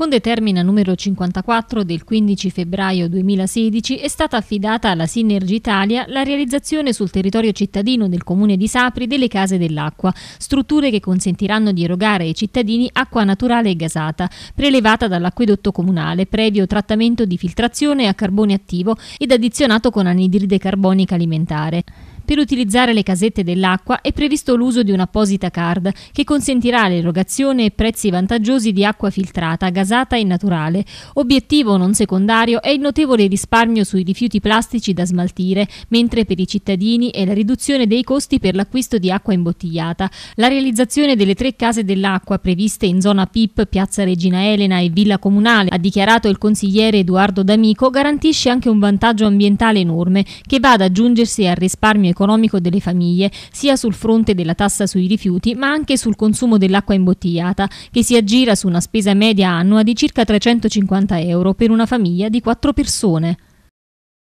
Con determina numero 54 del 15 febbraio 2016 è stata affidata alla Sinergi Italia la realizzazione sul territorio cittadino del comune di Sapri delle case dell'acqua, strutture che consentiranno di erogare ai cittadini acqua naturale e gasata, prelevata dall'acquedotto comunale, previo trattamento di filtrazione a carbone attivo ed addizionato con anidride carbonica alimentare. Per utilizzare le casette dell'acqua è previsto l'uso di un'apposita card che consentirà l'erogazione e prezzi vantaggiosi di acqua filtrata, gasata e naturale. Obiettivo non secondario è il notevole risparmio sui rifiuti plastici da smaltire, mentre per i cittadini è la riduzione dei costi per l'acquisto di acqua imbottigliata. La realizzazione delle tre case dell'acqua previste in zona PIP, Piazza Regina Elena e Villa Comunale, ha dichiarato il consigliere Edoardo D'Amico, garantisce anche un vantaggio ambientale enorme che va ad aggiungersi al risparmio economico economico delle famiglie, sia sul fronte della tassa sui rifiuti, ma anche sul consumo dell'acqua imbottigliata, che si aggira su una spesa media annua di circa 350 euro per una famiglia di quattro persone.